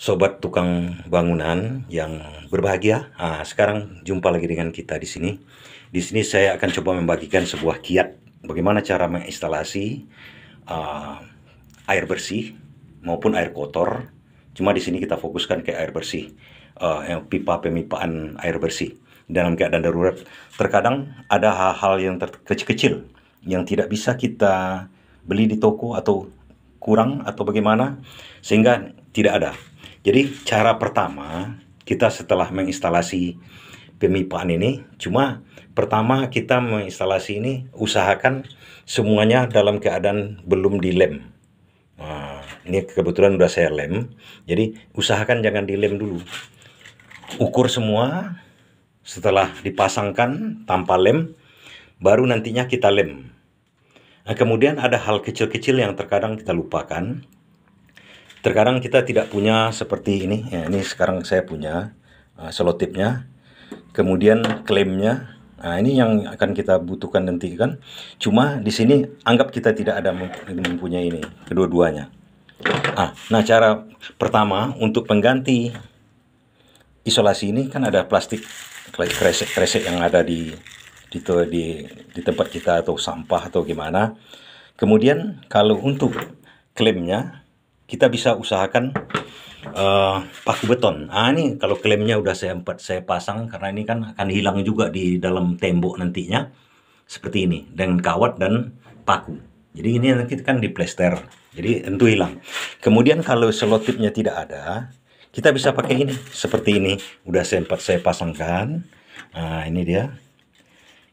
sobat tukang bangunan yang berbahagia. Nah, sekarang jumpa lagi dengan kita di sini. Di sini saya akan coba membagikan sebuah kiat bagaimana cara menginstalasi uh, air bersih maupun air kotor. Cuma di sini kita fokuskan ke air bersih, uh, pipa pemipaan air bersih dalam keadaan darurat. Terkadang ada hal-hal yang kecil-kecil yang tidak bisa kita beli di toko atau kurang atau bagaimana sehingga tidak ada jadi cara pertama kita setelah menginstalasi pemipaan ini cuma pertama kita menginstalasi ini usahakan semuanya dalam keadaan belum dilem. Nah, ini kebetulan sudah saya lem. Jadi usahakan jangan dilem dulu. Ukur semua setelah dipasangkan tanpa lem baru nantinya kita lem. Nah, kemudian ada hal kecil-kecil yang terkadang kita lupakan Terkadang kita tidak punya seperti ini. Ya, ini sekarang saya punya uh, selotipnya. Kemudian klaimnya. Nah, ini yang akan kita butuhkan nanti kan. Cuma di sini anggap kita tidak ada mempunyai ini kedua-duanya. Ah, nah cara pertama untuk pengganti isolasi ini kan ada plastik kresek-kresek yang ada di di, di di tempat kita atau sampah atau gimana. Kemudian kalau untuk klaimnya kita bisa usahakan uh, paku beton. Ah ini kalau klaimnya udah saya saya pasang karena ini kan akan hilang juga di dalam tembok nantinya seperti ini dengan kawat dan paku. Jadi ini nanti kan di plester. Jadi tentu hilang. Kemudian kalau selotipnya tidak ada, kita bisa pakai ini seperti ini. Udah saya saya pasangkan. Nah, ini dia.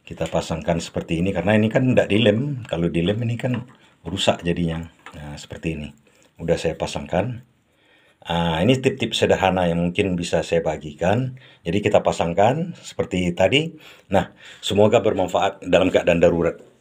Kita pasangkan seperti ini karena ini kan tidak dilem. Kalau dilem ini kan rusak jadinya. Nah, seperti ini udah saya pasangkan. Nah, ini tip-tip sederhana yang mungkin bisa saya bagikan. Jadi kita pasangkan seperti tadi. Nah, semoga bermanfaat dalam keadaan darurat.